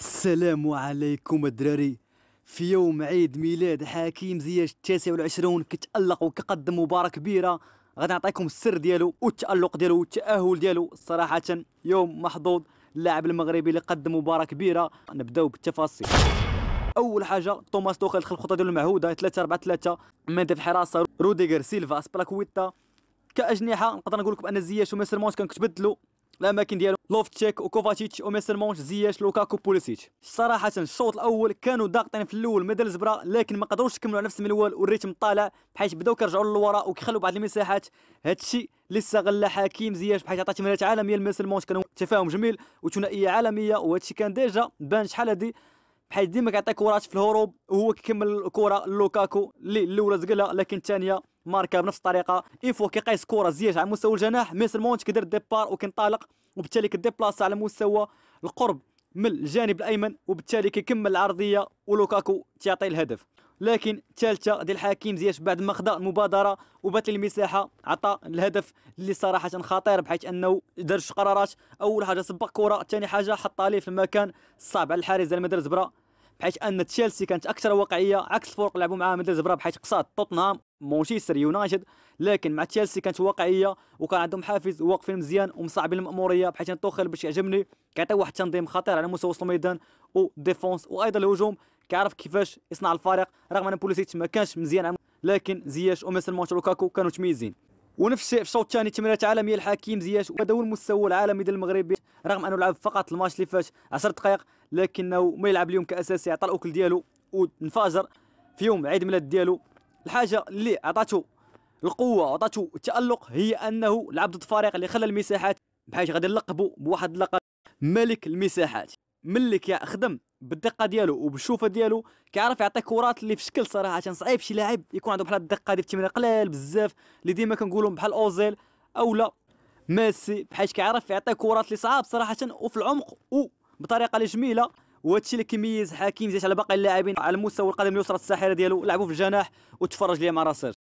السلام عليكم الدراري في يوم عيد ميلاد حكيم زياش التاسع والعشرون كتألق وكقدم مباراة كبيرة غادي نعطيكم السر ديالو والتألق ديالو والتأهل ديالو صراحة يوم محظوظ اللاعب المغربي اللي قدم مباراة كبيرة نبداو بالتفاصيل اول حاجه توماس توخيل دخل الخطه ديالو المعهوده 3 4 3 مادة في الحراسه روديغر سيلفا اسبلاكويتا كاجنحه نقدر نقول لكم ان زياش وميسر موس كان كتبدلوا الاماكن ديالهم لوفت تشيك وكوفاتيتش وميسرمونش زياش لوكاكو بوليسيتش صراحه الشوط الاول كانوا ضاغطين في الاول مدى الزبره لكن ما قدروش يكملوا على نفس المنوال والريتم طالع بحيث بداو كيرجعوا للوراء وكيخلوا بعض المساحات هادشي اللي استغل حكيم زياش بحيث عطى تمريرات عالميه لميسرمونش كانوا تفاهم جميل وثنائيه عالميه وهادشي كان ديجا بان شحال هادي بحيث ديما كيعطي كرات في الهروب وهو كيكمل الكره لوكاكو اللي الاولى زقلها لكن الثانيه ماركا بنفس الطريقه فوا كيقيس كره زياج على مستوى الجناح ميسر مونت كيدير ديبار وكينطلق وبالتالي كديبلاص على مستوى القرب من الجانب الايمن وبالتالي كيكمل العرضيه ولوكاكو تيعطي الهدف لكن الثالثه ديال الحكيم زياش بعد ما خدا المبادره وبات المساحه عطى الهدف اللي صراحه خطير بحيث انه دار قرارات اول حاجه سبق كره ثاني حاجه حطها ليه في المكان الصعب على الحارس ديال مدرز برا بحيث ان تشيلسي كانت اكثر واقعيه عكس الفرق لعبوا معاها مثل زبرا بحيث قصاد توتنهام مانشستر يونايتد لكن مع تشيلسي كانت واقعيه وكان عندهم حافز وواقفين مزيان ومصعبين الماموريه بحيث ان توخيل باش يعجبني كيعطي واحد التنظيم خطير على مستوى وسط الميدان وديفونس وايضا الهجوم كيعرف كيفاش يصنع الفريق رغم ان بوليسيتش ما كانش مزيان لكن زياش ومثل ماتش لوكاكو كانوا تميزين ونفس في الشوط الثاني تمريرات عالميه الحكيم زياش هو المستوى العالمي ديال المغربي رغم انه لعب فقط الماتش اللي فات 10 دقائق لكنه ما يلعب اليوم كاساسي عطى الاكل ديالو وانفجر في يوم عيد ميلاد ديالو الحاجه اللي عطاته القوه عطاته التالق هي انه لعب ضد فريق اللي خلى المساحات بحيث غادي نلقبوا بواحد اللقب ملك المساحات ملك يا خدم بالدقه ديالو وبالشوفه ديالو كيعرف يعطي كرات اللي في شكل صراحه صعيب شي لاعب يكون عنده بحال الدقه ديال التمرير قلال بزاف اللي ديما كنقولهم بحال اوزيل اولا ميسي بحيث كيعرف يعطي كرات اللي صعاب صراحه وفي العمق وبطريقه اللي جميله وهادشي اللي كيميز حكيم زيت على باقي اللاعبين على المستوى القدم اليسرى الساحره ديالو لعبوا في الجناح وتفرج ليه مع راسير